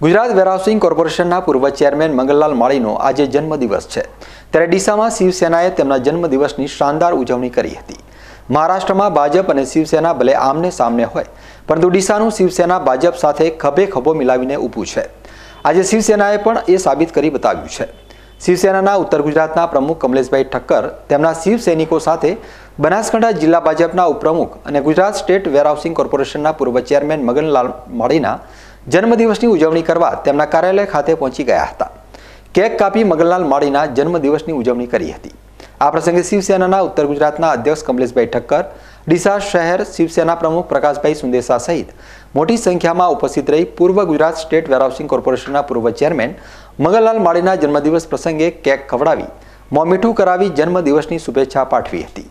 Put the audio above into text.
Gujarat warehousing કોર્પોરેશનના પૂર્વ chairman મંગલલાલ માળીનો આજે જન્મદિવસ છે ત્યારે ડીસામાં શિવસેનાએ તેમના જન્મદિવસની શાનદાર ઉજવણી કરી હતી મહારાષ્ટ્રમાં ભાજપ અને શિવસેના ભલે આમને સામને હોય પરંતુ ડીસાનું શિવસેના ભાજપ સાથે ખભે ખભો મિલાવીને ઊભું છે આજે શિવસેનાએ પણ એ સાબિત કરી બતાવ્યું છે શિવસેનાના ઉત્તર ગુજરાતના પ્રમુખ કમલેશભાઈ ઠક્કર તેમના શિવસૈનિકો સાથે બનાસકાંઠા જિલ્લા ભાજપના ઉપપ્રમુખ અને ગુજરાત સ્ટેટ વેરહાઉસિંગ કોર્પોરેશનના પૂર્વ ચેરમેન મગનલાલ માળીના જન્મદિવસની ઉજવણી કરવા તેમના કાર્યાલય ખાતે પહોંચી ગયા હતા કેક કાપી મગનલાલ માળીના જન્મદિવસની ઉજવણી કરી હતી આ પ્રસંગે શિવસેનાના ઉત્તર ગુજરાતના અધ્યક્ષ કમલેશભાઈ ઠક્કર ડીસા શહેર શિવસેના પ્રમુખ પ્રકાશભાઈ સુંદેસા સહિત મોટી સંખ્યામાં ઉપસ્થિત રહી પૂર્વ ગુજરાત સ્ટેટ વેરહાઉસિંગ કોર્પોરેશનના પૂર્વ ચેરમેન મગનલાલ માળીના જન્મદિવસ પ્રસંગે કેક ખવડાવી મોમીઠું કરાવી જન્મદિવસની શુભેચ્છા પાઠવી હતી